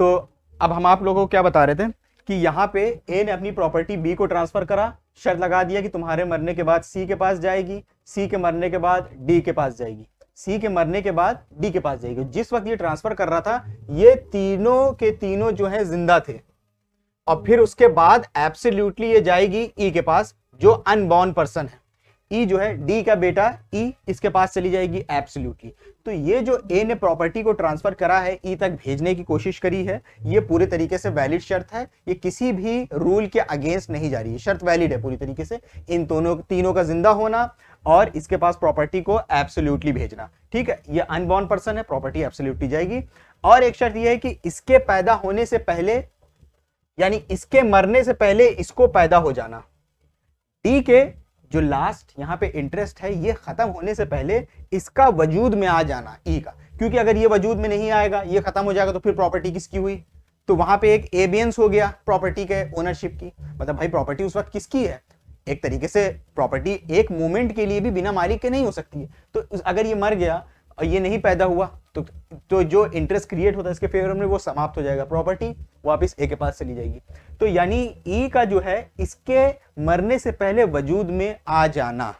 तो अब हम आप लोगों को क्या बता रहे थे कि यहां पे ए ने अपनी प्रॉपर्टी बी को ट्रांसफर करा शर्त लगा दिया कि तुम्हारे मरने के बाद सी के पास जाएगी सी के मरने के बाद डी के पास जाएगी सी के मरने के बाद डी के पास जाएगी जिस वक्त ये ट्रांसफर कर रहा था ये तीनों के तीनों जो है जिंदा थे और फिर उसके बाद एब्सोल्यूटली ये जाएगी ई e के पास जो अनबॉर्न पर्सन है ई e जो है डी का बेटा ई e, इसके पास चली जाएगी एब्सोल्युटली तो ये जो ए ने प्रॉपर्टी को ट्रांसफर करा है ई e तक भेजने की कोशिश करी है ये पूरे तरीके से वैलिड शर्त है ये किसी भी रूल के अगेंस्ट नहीं जा रही है शर्त वैलिड है पूरी तरीके से इन दोनों तीनों का जिंदा होना और इसके पास प्रॉपर्टी को एब्सोल्यूटली भेजना ठीक है ये अनबॉर्न पर्सन है प्रॉपर्टी एब्सोल्यूटली जाएगी और एक शर्त यह है कि इसके पैदा होने से पहले यानी इसके मरने से पहले इसको पैदा हो जाना डी के जो लास्ट यहाँ पे इंटरेस्ट है ये खत्म होने से पहले इसका वजूद में आ जाना ई e का क्योंकि अगर ये वजूद में नहीं आएगा ये खत्म हो जाएगा तो फिर प्रॉपर्टी किसकी हुई तो वहां पे एक एबियंस हो गया प्रॉपर्टी के ओनरशिप की मतलब भाई प्रॉपर्टी उस वक्त किसकी है एक तरीके से प्रॉपर्टी एक मोमेंट के लिए भी बिना मालिक के नहीं हो सकती है तो अगर ये मर गया और ये नहीं पैदा हुआ तो तो जो इंटरेस्ट क्रिएट होता है इसके फेवर में वो समाप्त हो जाएगा प्रॉपर्टी वापस ए के पास चली जाएगी तो यानी ई e का जो है इसके मरने से पहले वजूद में आ जाना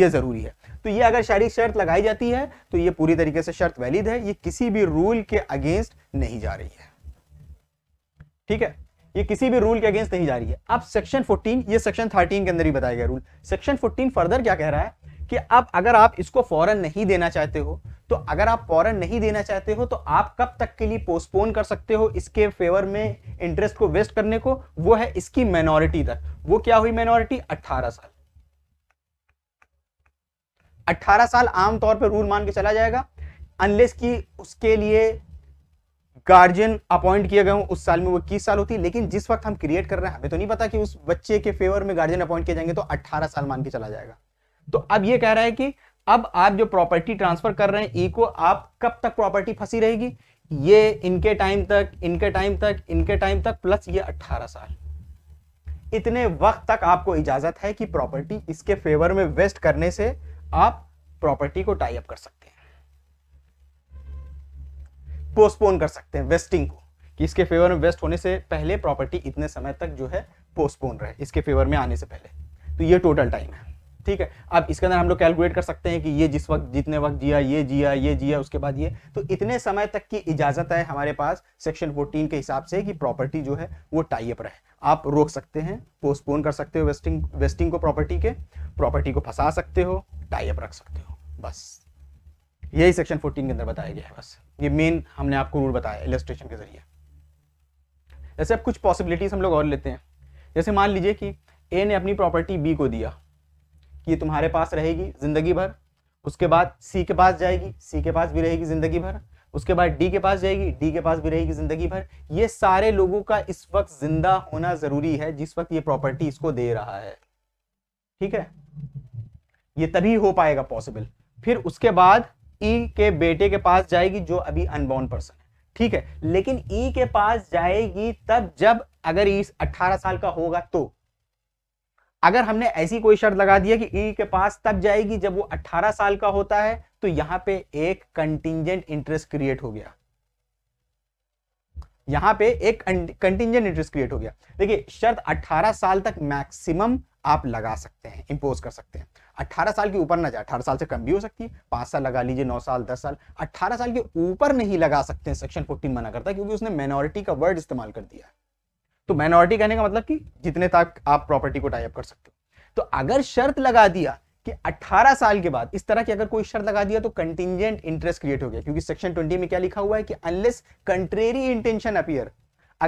ये ज़रूरी है तो ये अगर शारीरिक शर्त लगाई जाती है तो ये पूरी तरीके से शर्त वैलिड है ये किसी भी रूल के अगेंस्ट नहीं जा रही है ठीक है ये किसी भी रूल के अगेंस्ट नहीं जा रही है अब सेक्शन 14 ये सेक्शन 13 के अंदर ही बताया गया रूल सेक्शन 14 फर्दर क्या कह रहा है कि अब अगर आप इसको फौरन नहीं देना चाहते हो तो अगर आप फौरन नहीं देना चाहते हो तो आप कब तक के लिए पोस्टपोन कर सकते हो इसके फेवर में इंटरेस्ट को वेस्ट करने को वो है इसकी माइनॉरिटी तक वो क्या हुई माइनॉरिटी 18 साल 18 साल आमतौर पर रूल मान के चला जाएगा अनलेस कि उसके लिए गार्जियन अपॉइंट किया गया हूं उस साल में वो इक्कीस साल होती है लेकिन जिस वक्त हम क्रिएट कर रहे हैं हमें तो नहीं पता कि उस बच्चे के फेवर में गार्जियन अपॉइंट किए जाएंगे तो 18 साल मान के चला जाएगा तो अब ये कह रहा है कि अब आप जो प्रॉपर्टी ट्रांसफर कर रहे हैं ई e को आप कब तक प्रॉपर्टी फंसी रहेगी ये इनके टाइम तक इनके टाइम तक इनके टाइम तक प्लस ये 18 साल इतने वक्त तक आपको इजाजत है कि प्रॉपर्टी इसके फेवर में वेस्ट करने से आप प्रॉपर्टी को टाई अप कर सकते हैं पोस्टपोन कर सकते हैं वेस्टिंग को कि इसके फेवर में वेस्ट होने से पहले प्रॉपर्टी इतने समय तक जो है पोस्टपोन रहे इसके फेवर में आने से पहले तो ये टोटल टाइम है ठीक है अब इसके अंदर हम लोग कैलकुलेट कर सकते हैं कि ये जिस वक्त जितने वक्त जिया ये जिया ये जिया उसके बाद ये तो इतने समय तक की इजाजत है हमारे पास सेक्शन 14 के हिसाब से कि प्रॉपर्टी जो है वो टाइप रहे आप रोक सकते हैं पोस्टपोन कर सकते हो वेस्टिंग वेस्टिंग को प्रॉपर्टी के प्रॉपर्टी को फंसा सकते हो टाइप रख सकते हो बस यही सेक्शन फोर्टीन के अंदर बताया गया है बस ये मेन हमने आपको रूल बताया इलेस्ट्रेशन के जरिए जैसे अब कुछ पॉसिबिलिटीज हम लोग और लेते हैं जैसे मान लीजिए कि ए ने अपनी प्रॉपर्टी बी को दिया कि ये तुम्हारे पास रहेगी ज़िंदगी भर उसके बाद सी के पास जाएगी सी के पास भी रहेगी ज़िंदगी भर उसके बाद डी के पास जाएगी डी के पास भी रहेगी ज़िंदगी भर ये सारे लोगों का इस वक्त ज़िंदा होना ज़रूरी है जिस वक्त ये प्रॉपर्टी इसको दे रहा है ठीक है ये तभी हो पाएगा पॉसिबल फिर उसके बाद ई e के बेटे के पास जाएगी जो अभी अनबॉर्न पर्सन है ठीक है लेकिन ई e के पास जाएगी तब जब अगर ई अट्ठारह साल का होगा तो अगर हमने ऐसी कोई शर्त लगा दिया कि ई के पास तब जाएगी जब वो 18 साल का होता है तो यहां पे एक कंटिजेंट इंटरेस्ट क्रिएट हो गया यहां पे एक कंटिजेंट इंटरेस्ट क्रिएट हो गया देखिए शर्त 18 साल तक मैक्सिमम आप लगा सकते हैं इंपोज कर सकते हैं 18 साल के ऊपर ना जाए 18 साल से कम भी हो सकती है पांच साल लगा लीजिए नौ साल दस साल 18 साल के ऊपर नहीं लगा सकते हैं सेक्शन 14 मना करता है क्योंकि उसने माइनॉरिटी का वर्ड इस्तेमाल कर दिया है तो माइनॉरिटी कहने का मतलब कि जितने तक आप प्रॉपर्टी को टाइप कर सकते हो तो अगर शर्त लगा दिया कि 18 साल के बाद इस तरह की अगर कोई शर्त लगा दिया तो कंटिजेंट इंटरेस्ट क्रिएट हो गया क्योंकि सेक्शन 20 में क्या लिखा हुआ है कि अनलेस कंट्रेरी इंटेंशन अपियर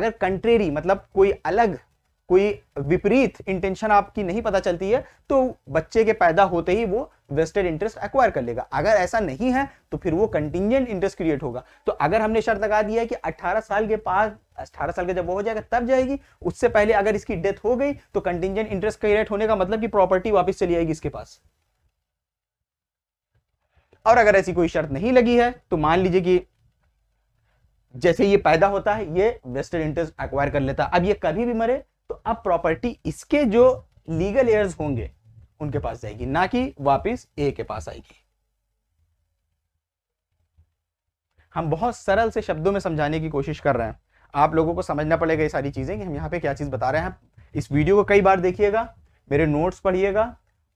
अगर कंट्रेरी मतलब कोई अलग कोई विपरीत इंटेंशन आपकी नहीं पता चलती है तो बच्चे के पैदा होते ही वो वेस्टेड इंटरेस्ट एक्वायर कर लेगा अगर ऐसा नहीं है तो फिर वो कंटिजेंट इंटरेस्ट क्रिएट होगा तो अगर हमने शर्त लगा दिया है कि 18 साल के पास 18 साल का जब हो जाएगा तब जाएगी उससे पहले अगर इसकी डेथ हो गई तो कंटिजेंट इंटरेस्ट क्रिएट होने का मतलब कि प्रॉपर्टी वापिस चली आएगी इसके पास और अगर ऐसी कोई शर्त नहीं लगी है तो मान लीजिए कि जैसे ये पैदा होता है ये वेस्टेड इंटरेस्ट एक्वायर कर लेता अब ये कभी भी मरे तो अब प्रॉपर्टी इसके जो लीगल एयर्स होंगे उनके पास जाएगी ना कि वापस ए के पास आएगी हम बहुत सरल से शब्दों में समझाने की कोशिश कर रहे हैं आप लोगों को समझना पड़ेगा ये सारी चीज़ें कि हम यहाँ पे क्या चीज़ बता रहे हैं इस वीडियो को कई बार देखिएगा मेरे नोट्स पढ़िएगा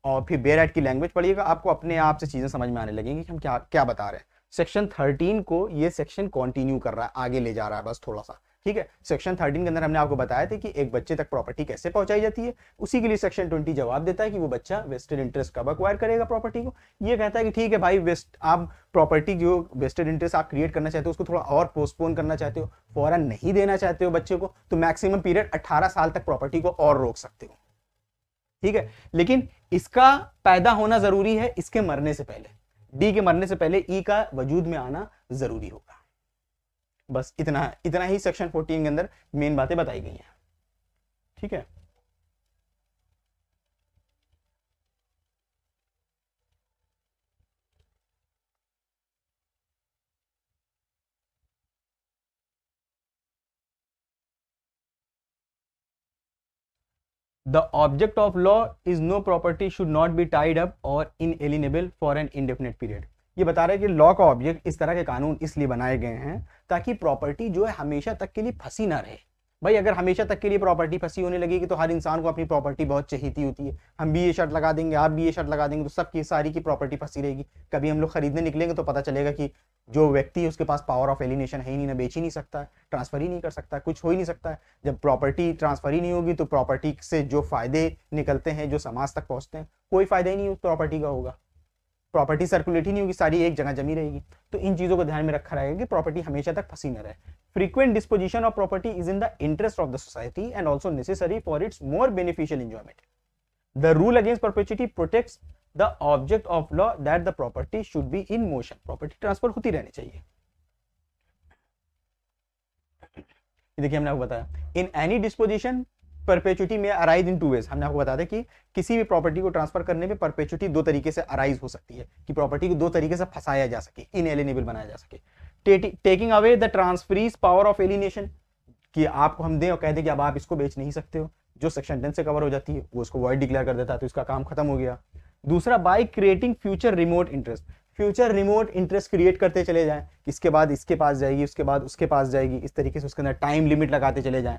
और फिर बेर की लैंग्वेज पढ़िएगा आपको अपने आप से चीज़ें समझ में आने लगेंगी कि हम क्या क्या बता रहे हैं सेक्शन थर्टीन को ये सेक्शन कंटिन्यू कर रहा है आगे ले जा रहा है बस थोड़ा सा ठीक है सेक्शन थर्टीन के अंदर हमने आपको बताया था कि एक बच्चे तक प्रॉपर्टी कैसे पहुंचाई जाती है उसी के लिए सेक्शन ट्वेंटी जवाब देता है कि वो बच्चा वेस्टेड इंटरेस्ट कब अक्वायर करेगा प्रॉपर्टी को ये कहता है कि ठीक है भाई वेस्ट आप प्रॉपर्टी जो वेस्टेड इंटरेस्ट आप क्रिएट करना चाहते हो उसको थोड़ा और पोस्टपोन करना चाहते हो फॉरन नहीं देना चाहते हो बच्चे को तो मैक्सिमम पीरियड अट्ठारह साल तक प्रॉपर्टी को और रोक सकते हो ठीक है लेकिन इसका पैदा होना जरूरी है इसके मरने से पहले डी के मरने से पहले ई e का वजूद में आना जरूरी होगा बस इतना इतना ही सेक्शन फोर्टीन के अंदर मेन बातें बताई गई हैं ठीक है the object of law is no property should not be tied up और inalienable for an indefinite period ये बता रहे हैं कि लॉ का ऑब्जेक्ट इस तरह के कानून इसलिए बनाए गए हैं ताकि प्रॉपर्टी जो है हमेशा तक के लिए फंसी ना रहे भाई अगर हमेशा तक के लिए प्रॉपर्टी फंसी होने लगेगी तो हर इंसान को अपनी प्रॉपर्टी बहुत चहीती होती है हम भी ये शर्ट लगा देंगे आप भी ये शर्ट लगा देंगे तो सबकी सारी की प्रॉपर्टी फंसी रहेगी कभी हम लोग खरीदने निकलेंगे तो पता चलेगा कि जो व्यक्ति है उसके पास पावर ऑफ एलिनेशन है ही नहीं ना बेच ही नहीं सकता है ट्रांसफर ही नहीं कर सकता कुछ हो ही नहीं सकता है जब प्रॉपर्टी ट्रांसफर ही नहीं होगी तो प्रॉपर्टी से जो फायदे निकलते हैं जो समाज तक पहुँचते हैं कोई फायदा ही नहीं उस प्रॉपर्टी का होगा प्रॉपर्टी सर्कुलेट ही नहीं होगी सारी एक जगह जमी रहेगी तो इन चीज़ों को ध्यान में रखा रहेगा कि प्रॉपर्टी हमेशा तक फंसी न रहे frequent disposition of property is in the interest of the society and also necessary for its more beneficial enjoyment the rule against perpetuity protect the object of law that the property should be in motion property transfer होती रहनी चाहिए देखिए हमने आपको बताया in any disposition perpetuity में arise in two ways हमने आपको बता दें कि किसी भी प्रॉपर्टी को ट्रांसफर करने में परपेचुटी दो तरीके से अराइज हो सकती है कि प्रॉपर्टी को दो तरीके से फंसाया जा सके इन एलिनेबल बनाया जा सके taking away the transferee's power of alienation कि आपको हम दें और कह दें कि अब आप इसको बेच नहीं सकते हो जो सेक्शन टेन से कवर हो जाती है वो उसको वॉइड डिक्लेयर कर देता है तो इसका काम खत्म हो गया दूसरा by creating future remote interest future remote interest create करते चले जाएं इसके बाद इसके पास जाएगी उसके बाद उसके पास जाएगी इस तरीके से उसके अंदर टाइम लिमिट लगाते चले जाएं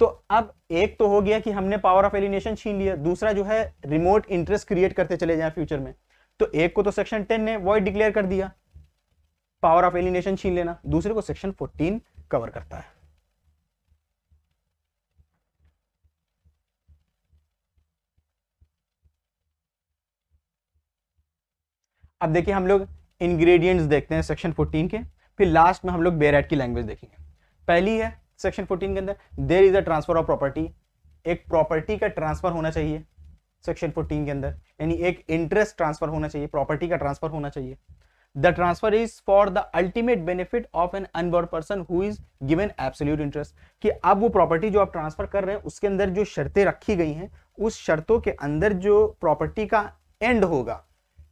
तो अब एक तो हो गया कि हमने पावर ऑफ एलिनेशन छीन लिया दूसरा जो है रिमोट इंटरेस्ट क्रिएट करते चले जाए फ्यूचर में तो एक को तो सेक्शन टेन ने वॉइड डिक्लेयर कर दिया पावर ऑफ एलिनेशन छीन लेना दूसरे को सेक्शन फोर्टीन कवर करता है अब देखिए हम लोग इंग्रेडिएंट्स देखते हैं सेक्शन 14 के फिर लास्ट में हम लोग बेरेट की लैंग्वेज देखेंगे पहली है सेक्शन 14 के अंदर there is a transfer of property एक प्रॉपर्टी का ट्रांसफर होना चाहिए सेक्शन 14 के अंदर यानी एक इंटरेस्ट ट्रांसफर होना चाहिए प्रॉपर्टी का ट्रांसफर होना चाहिए the transfer is for the ultimate benefit of an unborn person who is given absolute interest कि अब वो प्रॉपर्टी जो आप ट्रांसफर कर रहे हैं उसके अंदर जो शर्तें रखी गई हैं उस शर्तों के अंदर जो प्रॉपर्टी का एंड होगा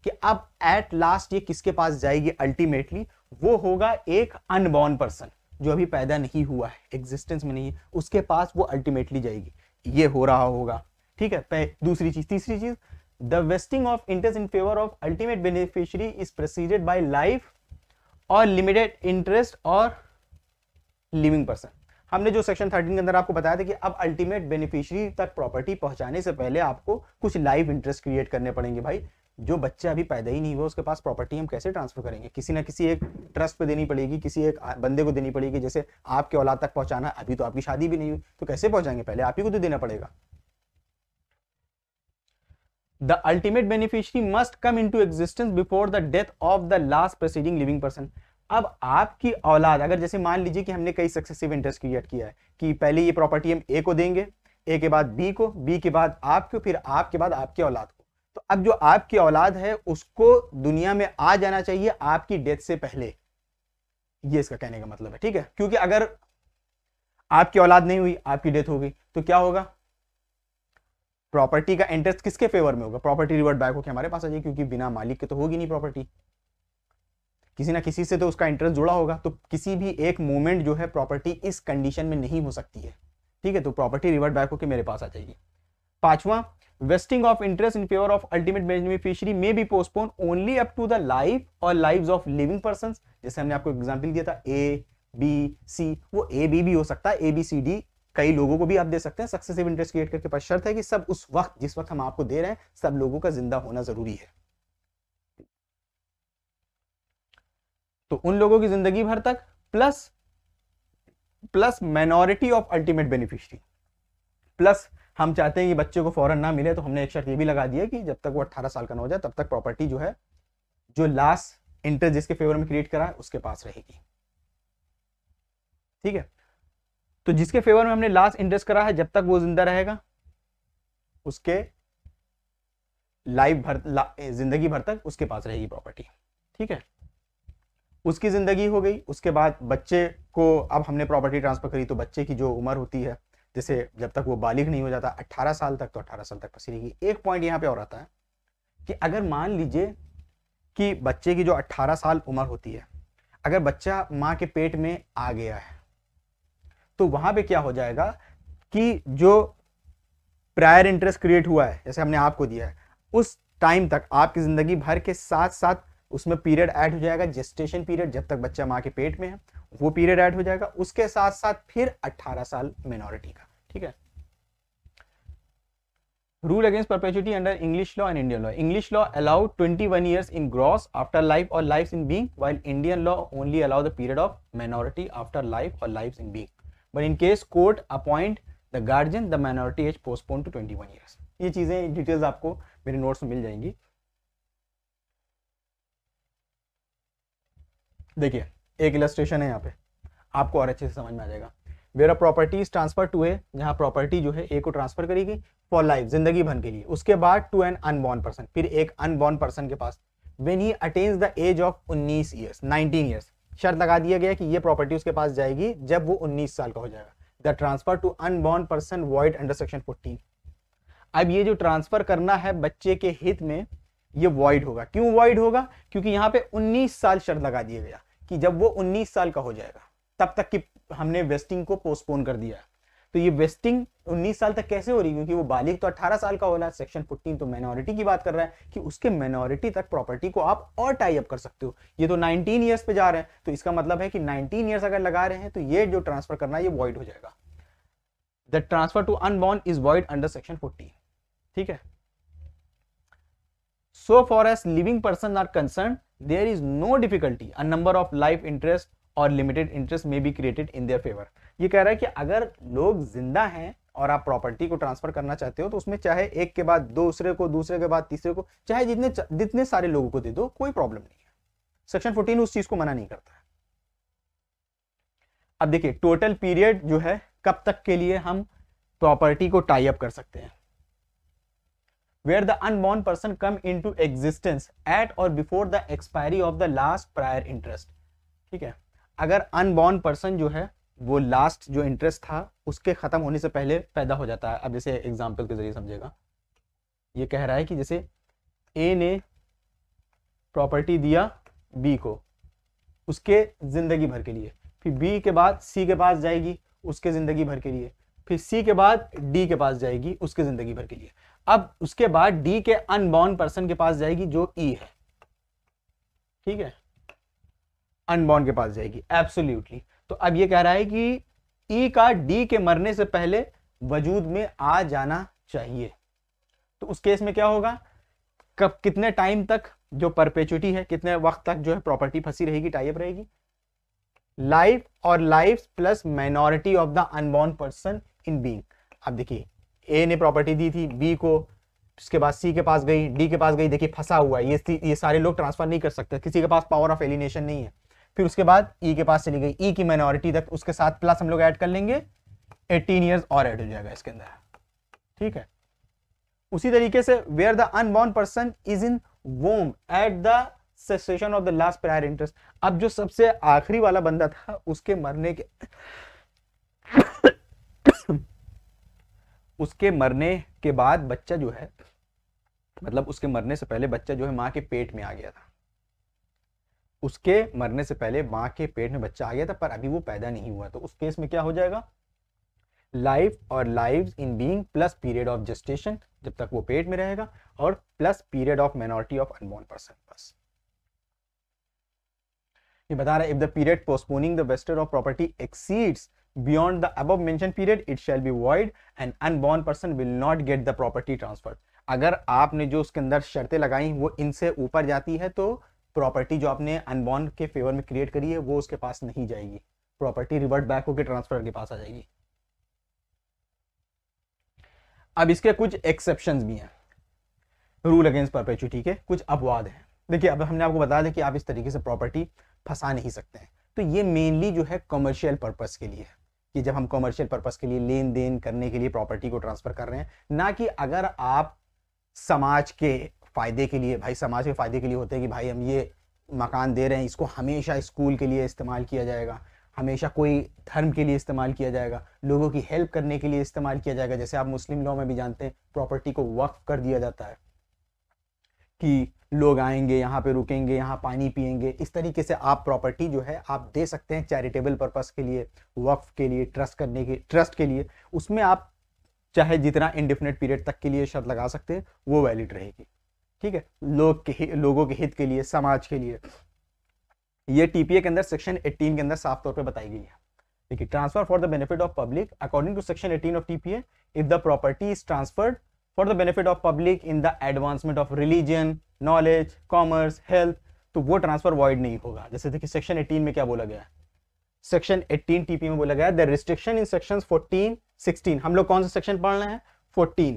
कि अब एट लास्ट ये किसके पास जाएगी अल्टीमेटली वो होगा एक अनबॉर्न पर्सन जो अभी पैदा नहीं हुआ है एग्जिस्टेंस में नहीं है उसके पास वो अल्टीमेटली जाएगी ये हो रहा होगा ठीक है दूसरी चीज तीसरी चीज the vesting of interest in favour of ultimate beneficiary is preceded by life और लिमिटेड इंटरेस्ट और लिविंग पर्सन हमने जो सेक्शन थर्टीन के अंदर आपको बताया था कि अब अल्टीमेट बेनिफिशियरी तक प्रॉपर्टी पहुंचाने से पहले आपको कुछ लाइव इंटरेस्ट क्रिएट करने पड़ेंगे भाई जो बच्चा अभी पैदा ही नहीं हुआ उसके पास प्रॉपर्टी हम कैसे ट्रांसफर करेंगे किसी ना किसी एक ट्रस्ट पे देनी पड़ेगी किसी एक बंदे को देनी पड़ेगी जैसे आपके औलाद तक पहुंचाना अभी तो आपकी शादी भी नहीं हुई तो कैसे पहुंचाएंगे पहले आप ही को तो देना पड़ेगा the ultimate beneficiary must come into existence before the death of the last preceding living person अब आपकी औलाद अगर जैसे मान लीजिए कि हमने कई सक्सेसिव इंटरेस्ट क्रिएट किया है कि पहले ये प्रॉपर्टी हम ए को देंगे ए के बाद बी को बी के बाद आपको फिर आपके बाद आपके औलाद को तो अब जो आपकी औलाद है उसको दुनिया में आ जाना चाहिए आपकी डेथ से पहले ये इसका कहने का मतलब है ठीक है क्योंकि अगर आपकी औलाद नहीं हुई आपकी डेथ हो गई तो क्या होगा प्रॉपर्टी का इंटरेस्ट किसके फेवर में होगा प्रॉपर्टी रिवर्ट बैक होकर हमारे पास आ जाए क्योंकि बिना मालिक के तो होगी नहीं प्रॉपर्टी किसी ना किसी से तो उसका इंटरेस्ट जुड़ा होगा तो किसी भी एक मोमेंट जो है प्रॉपर्टी इस कंडीशन में नहीं हो सकती है ठीक है तो प्रॉपर्टी रिवर्ट बैक होकर मेरे पास आ जाएगी पांचवा vesting of interest in favour of ultimate beneficiary may be postpone only up to the life और लाइफ ऑफ लिविंग पर्सन जैसे हमने आपको एग्जाम्पल दिया था ए बी सी वो ए बी भी हो सकता है ए बी सी डी कई लोगों को भी आप दे सकते हैं सक्सेसिव इंटरेस्ट क्रिएट करके पास शर्त है कि सब उस वक्त जिस वक्त हम आपको दे रहे हैं सब लोगों का जिंदा होना जरूरी है तो उन लोगों की जिंदगी भर तक plus plus minority of ultimate beneficiary plus हम चाहते हैं कि बच्चे को फ़ौरन ना मिले तो हमने एक शर्त ये भी लगा दी है कि जब तक वो अट्ठारह साल का ना हो जाए तब तक प्रॉपर्टी जो है जो लास्ट इंटरेस्ट जिसके फेवर में क्रिएट करा उसके पास रहेगी ठीक है तो जिसके फेवर में हमने लास्ट इंटरेस्ट करा है जब तक वो जिंदा रहेगा उसके लाइफ भर ला, जिंदगी भर तक उसके पास रहेगी प्रॉपर्टी ठीक है उसकी ज़िंदगी हो गई उसके बाद बच्चे को अब हमने प्रॉपर्टी ट्रांसफ़र करी तो बच्चे की जो उम्र होती है जैसे जब तक वो बालिग नहीं हो जाता 18 साल तक तो 18 साल तक पसी की एक पॉइंट यहाँ पे और आता है कि अगर मान लीजिए कि बच्चे की जो 18 साल उम्र होती है अगर बच्चा माँ के पेट में आ गया है तो वहां पे क्या हो जाएगा कि जो प्रायर इंटरेस्ट क्रिएट हुआ है जैसे हमने आपको दिया है उस टाइम तक आपकी ज़िंदगी भर के साथ साथ उसमें पीरियड ऐड हो जाएगा जेस्टेशन पीरियड जब तक बच्चा माँ के पेट में है वो पीरियड ऐड हो जाएगा उसके साथ साथ फिर 18 साल माइनॉरिटी का ठीक है rule against perpetuity under English law and Indian law English law allow 21 one year in gross after life और life in being while Indian law only allow the period of minority after life और life in being but in case court appoint the guardian the minority age postpone to twenty one ये चीजें details आपको मेरे notes में मिल जाएंगी देखिए एक illustration है यहाँ पे आपको और अच्छे से समझ में आ जाएगा where property is transfer to a जहाँ प्रॉपर्टी जो है ए को ट्रांसफर करेगी फॉर लाइफ जिंदगी भर के लिए उसके बाद टू एन अनबॉर्न पर्सन फिर एक अनबॉर्न पर्सन के पास when he attains the age of उन्नीस ईयर्स नाइनटीन ईयर्स शर्त लगा दिया गया कि ये प्रॉपर्टी उसके पास जाएगी जब वो उन्नीस साल का हो जाएगा the transfer to unborn person void under section fourteen अब ये जो ट्रांसफर करना है बच्चे के हित में ये वॉइड होगा क्यों वॉइड होगा क्योंकि यहाँ पे 19 साल शर्त लगा दिया गया कि जब वो 19 साल का हो जाएगा तब तक कि हमने वेस्टिंग को पोस्टपोन कर दिया तो ये वेस्टिंग 19 साल तक कैसे हो रही क्योंकि वो बालिक तो 18 साल का होना सेक्शन 15 तो माइनॉरिटी की बात कर रहा है कि उसके माइनॉरिटी तक प्रॉपर्टी को आप और टाई अप कर सकते हो ये तो 19 इयर्स पे जा रहे हैं तो इसका मतलब है कि 19 इयर्स अगर लगा रहे हैं तो ये जो ट्रांसफर करना ये वॉइड हो जाएगा the transfer to unborn is void under section fourteen ठीक है so far as living person are concern there is no difficulty a number of life interest और limited interest may be created in their favour ये कह रहा है कि अगर लोग जिंदा हैं और आप प्रॉपर्टी को ट्रांसफर करना चाहते हो तो उसमें चाहे एक के बाद दूसरे को दूसरे के बाद तीसरे को चाहे जितने जितने सारे लोगों को दे दो कोई प्रॉब्लम नहीं है सेक्शन 14 उस चीज को मना नहीं करता अब देखिए टोटल पीरियड जो है कब तक के लिए हम प्रॉपर्टी को टाई अप कर सकते हैं where the unborn person come into existence at or before the expiry of the last prior interest ठीक है अगर अनबॉर्न पर्सन जो है वो लास्ट जो इंटरेस्ट था उसके ख़त्म होने से पहले पैदा हो जाता है अब जैसे एग्जाम्पल के जरिए समझेगा ये कह रहा है कि जैसे ए ने प्रॉपर्टी दिया बी को उसके ज़िंदगी भर के लिए फिर बी के बाद सी के पास जाएगी उसके ज़िंदगी भर के लिए फिर सी के बाद डी के पास जाएगी उसके ज़िंदगी भर के लिए अब उसके बाद डी के अनबॉर्न पर्सन के पास जाएगी जो ई e है ठीक है अनबॉर्न के पास जाएगी एब्सोल्यूटली तो अब ये कह रहा है कि ई e का डी के मरने से पहले वजूद में आ जाना चाहिए तो उस केस में क्या होगा कब कितने टाइम तक जो परपेचुटी है कितने वक्त तक जो है प्रॉपर्टी फंसी रहेगी टाइप रहेगी लाइफ और life plus minority of the unborn person in being अब देखिए ए ने प्रॉपर्टी दी थी बी को उसके बाद सी के पास गई डी के पास गई देखिए फंसा हुआ है ये ये सारे लोग ट्रांसफर नहीं कर सकते किसी के पास पावर ऑफ एलिनेशन नहीं है फिर उसके बाद ई e के पास चली गई ई e की माइनॉरिटी तक उसके साथ प्लस हम लोग ऐड कर लेंगे 18 इयर्स और ऐड हो जाएगा इसके अंदर ठीक है उसी तरीके से where the unborn person is in womb at the cessation of the last prior interest अब जो सबसे आखिरी वाला बंदा था उसके मरने के उसके मरने के बाद बच्चा जो है मतलब उसके मरने से पहले बच्चा जो है माँ के पेट में आ गया था उसके मरने से पहले माँ के पेट में बच्चा आ गया था पर अभी वो पैदा नहीं हुआ तो उस केस में क्या हो जाएगा लाइफ और lives in being plus period of gestation जब तक वो पेट में रहेगा और plus period of minority of unborn person बस ये बता रहा है if the period postponing the vested of property exceeds beyond the above mentioned period it shall be void and unborn person will not get the property transferred अगर आपने जो उसके अंदर शर्तें लगाई वो इनसे ऊपर जाती है तो प्रॉपर्टी जो आपने अनबॉर्न के फेवर में क्रिएट करी है वो उसके पास नहीं जाएगी प्रॉपर्टी रिवर्ट बैक होकर ट्रांसफर के पास आ जाएगी अब इसके कुछ एक्सेप्शन भी हैं रूल अगेंस्ट परपेचू ठीक है कुछ अपवाद हैं देखिए अब हमने आपको बताया कि आप इस तरीके से प्रॉपर्टी फंसा नहीं सकते हैं तो ये मेनली जो है कमर्शियल पर्पज के लिए है कि जब हम कॉमर्शियल पर्पस के लिए लेन देन करने के लिए प्रॉपर्टी को ट्रांसफर कर रहे हैं ना कि अगर आप समाज के फायदे के लिए भाई समाज के फायदे के लिए होते हैं कि भाई हम ये मकान दे रहे हैं इसको हमेशा स्कूल के लिए इस्तेमाल किया जाएगा हमेशा कोई धर्म के लिए इस्तेमाल किया जाएगा लोगों की हेल्प करने के लिए इस्तेमाल किया जाएगा जैसे आप मुस्लिम लॉ में भी जानते हैं प्रॉपर्टी को वक्फ कर दिया जाता है कि लोग आएंगे यहाँ पे रुकेंगे यहाँ पानी पिएंगे इस तरीके से आप प्रॉपर्टी जो है आप दे सकते हैं चैरिटेबल पर्पज़ के लिए वक्फ के लिए ट्रस्ट करने के ट्रस्ट के लिए उसमें आप चाहे जितना इंडिफिनिट पीरियड तक के लिए शर्त लगा सकते हैं वो वैलिड रहेगी ठीक है लोग के लोगों के हित के लिए समाज के लिए ये टीपीए के अंदर सेक्शन 18 के अंदर साफ तौर पे बताई गई है देखिए transfer for the benefit of public according to section 18 of TPA if the property is transferred for the benefit of public in the advancement of religion knowledge commerce health तो वो ट्रांसफर वॉइड नहीं होगा जैसे देखिए section 18 में क्या बोला गया सेक्शन 18 टीपी में बोला गया द रिस्ट्रिक्शन इन सेक्शन 14 16 हम लोग कौन सा सेक्शन पढ़ रहे हैं 14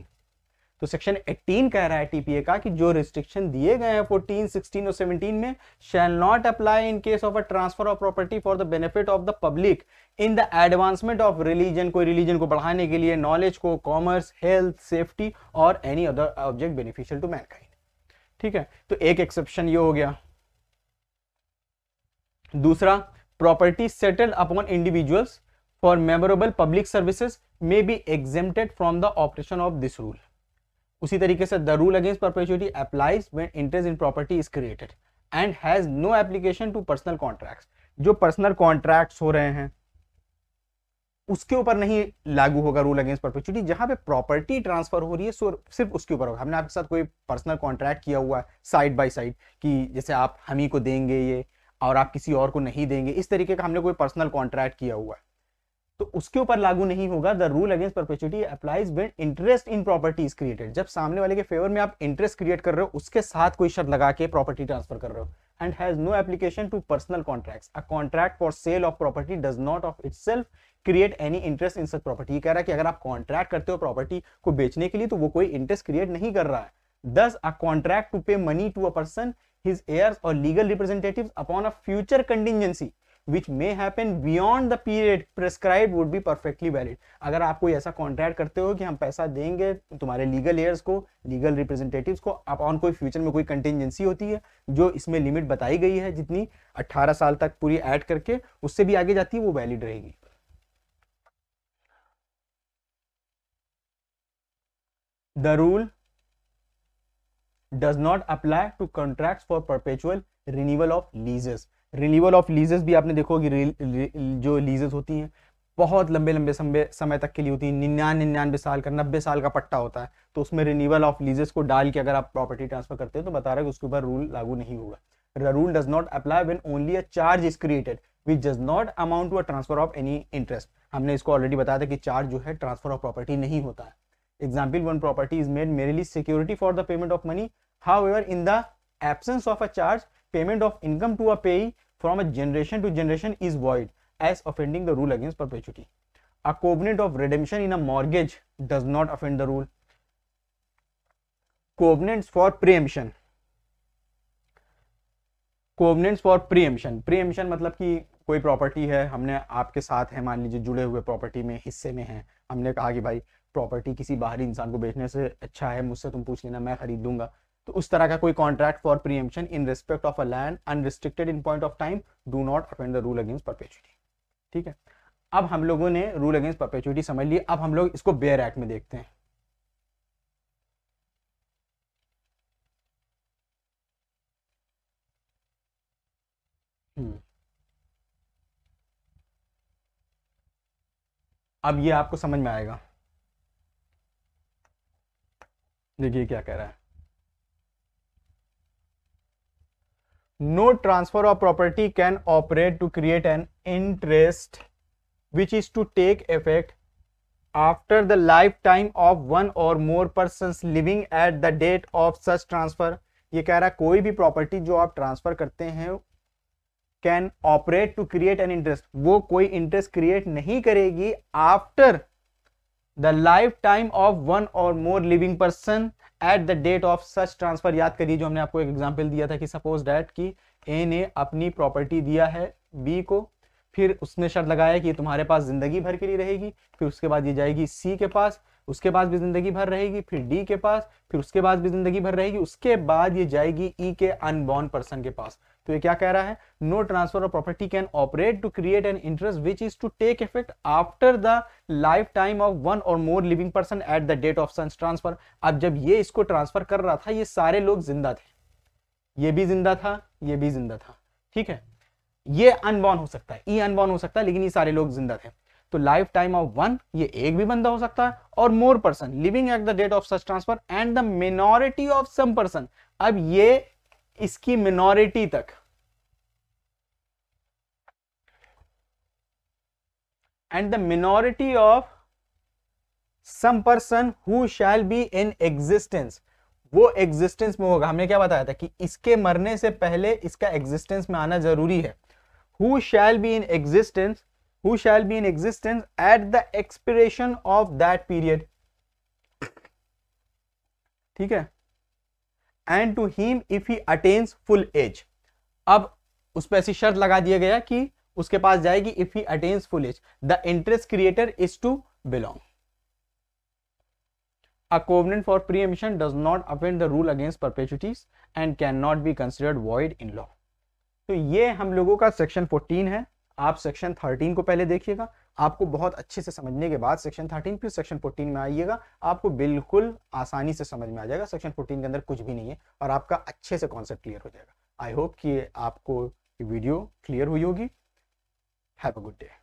तो सेक्शन 18 कह रहा है टीपीए का कि जो रिस्ट्रिक्शन दिए गए हैं 14, 16 और 17 में shall not apply in case of a transfer of property for the benefit of the public in the advancement of religion कोई रिलीजन को बढ़ाने के लिए नॉलेज को कॉमर्स हेल्थ सेफ्टी और any other object beneficial to mankind ठीक है तो एक एक्सेप्शन ये हो गया दूसरा property settled upon individuals for memorable public services may be exempted from the operation of this rule उसी तरीके से the rule against perpetuity applies when interest in property is created and has no application to personal contracts जो personal contracts हो रहे हैं उसके ऊपर नहीं लागू होगा रूल अगेंस्ट परपेचुटी जहां पे प्रॉपर्टी ट्रांसफर हो रही है सिर्फ उसके ऊपर होगा हमने आपके साथ कोई पर्सनल कॉन्ट्रैक्ट किया हुआ है साइड बाय साइड कि जैसे आप हम ही को देंगे ये और आप किसी और को नहीं देंगे इस तरीके का हमने कोई पर्सनल कॉन्ट्रैक्ट किया हुआ है तो उसके ऊपर लागू नहीं होगा the rule against perpetuity applies when interest in property is created जब सामने वाले के फेवर में आप इंटरेस्ट क्रिएट कर रहे हो उसके साथ कोई शर्त लगा के प्रॉपर्टी ट्रांसफर कर रहे हो and has no application to personal contracts. A contract for sale of property does not of itself create any interest in such property कह रहा है कि अगर आप कॉन्ट्रैक्ट करते हो प्रॉपर्टी को बेचने के लिए तो वो कोई इंटरेस्ट क्रिएट नहीं कर रहा है thus a contract to pay money to a person his heirs और legal representative upon a future contingency which may happen beyond the period prescribed would be perfectly valid अगर आप कोई ऐसा कॉन्ट्रैक्ट करते हो कि हम पैसा देंगे तुम्हारे लीगल एयर्स को लीगल रिप्रेजेंटेटिव को अपॉन कोई फ्यूचर में कोई कंटिजेंसी होती है जो इसमें लिमिट बताई गई है जितनी 18 साल तक पूरी ऐड करके उससे भी आगे जाती है वो वैलिड रहेगी the rule does not apply to contract for perpetual renewal of leases renewal of leases भी आपने देखो जो लीजेस होती हैं बहुत लंबे लंबे समय तक के लिए होती है निन्यान निन्यानवे साल का नब्बे साल का पट्टा होता है तो उसमें रिन्यूअल ऑफ लीजेस को डाल के अगर आप प्रॉपर्टी ट्रांसफर करते हैं तो बता रहे हैं उसके ऊपर रूल लागू नहीं होगा the rule does not apply when only a charge is created which does not amount to a transfer of any interest हमने इसको ऑलरेडी बताया था कि चार्ज जो है ट्रांसफर ऑफ प्रॉपर्टी नहीं होता है Example 1 property is made merely security for the payment of money. However, in the absence of a charge, payment of income to a payee from a generation to generation is void as offending the rule against perpetuity. A covenant of redemption in a mortgage does not offend the rule. Covenants for preemption. Covenants for preemption preemption मतलब कि कोई property है हमने आपके साथ है मान लीजिए जुड़े हुए प्रॉपर्टी में हिस्से में है हमने कहा कि भाई प्रॉपर्टी किसी बाहरी इंसान को बेचने से अच्छा है मुझसे तुम पूछ लेना मैं खरीद लूंगा तो उस तरह का कोई contract for preemption in respect of a land unrestricted in point of time do not append the rule against perpetuity ठीक है अब हम लोगों ने रूल अगेंस्ट परपेचुटी समझ ली अब हम लोग इसको बेयर एक्ट में देखते हैं हम्म। अब ये आपको समझ में आएगा देखिए क्या कह रहा है no transfer of property can operate to create an interest which is to take effect after the life time of one और more person living at the date of such transfer ये कह रहा है कोई भी प्रॉपर्टी जो आप transfer करते हैं can operate to create an interest वो कोई इंटरेस्ट क्रिएट नहीं करेगी after the life time of one और more living person at the date of such transfer याद करिए जो हमने आपको एक एग्जाम्पल दिया था कि सपोज डैट कि ए ने अपनी प्रॉपर्टी दिया है बी को फिर उसने शर्त लगाया कि ये तुम्हारे पास जिंदगी भर के लिए रहेगी फिर उसके बाद ये जाएगी सी के पास उसके पास भी जिंदगी भर रहेगी फिर डी के पास फिर उसके पास भी जिंदगी भर रहेगी उसके बाद ये जाएगी ई e के अनबॉर्न पर्सन के पास तो ये क्या कह रहा है no transfer of property can operate to create an interest which is to take effect after the life time of one और more living person at the date of such transfer अब जब ये इसको ट्रांसफर कर रहा था ये सारे लोग जिंदा थे ये भी जिंदा था ये भी जिंदा था ठीक है ये अनबॉर्न हो सकता है ई अनबॉर्न हो सकता है लेकिन ये सारे लोग जिंदा थे तो लाइफ टाइम ऑफ वन ये एक भी बंदा हो सकता है और more person living at the date of such transfer and the minority of some person अब ये इसकी मिनोरिटी तक and the minority of some person who shall be in existence वो एग्जिस्टेंस में होगा हमने क्या बताया था कि इसके मरने से पहले इसका एग्जिस्टेंस में आना जरूरी है who shall be in existence who shall be in existence at the expiration of that period ठीक है and to him if he attains full age अब उस पर ऐसी शर्त लगा दिया गया कि उसके पास जाएगी if he attains full age the interest created is to belong A covenant for preemption does not offend the rule against perpetuities and cannot be considered void in law. तो ये हम लोगों का सेक्शन 14 है आप सेक्शन 13 को पहले देखिएगा आपको बहुत अच्छे से समझने के बाद सेक्शन थर्टीन फिर सेक्शन फोर्टीन में आइएगा आपको बिल्कुल आसानी से समझ में आ जाएगा सेक्शन फोर्टीन के अंदर कुछ भी नहीं है और आपका अच्छे से कॉन्सेप्ट क्लियर हो जाएगा आई होप कि आपको वीडियो क्लियर हुई होगी हैव अ गुड डे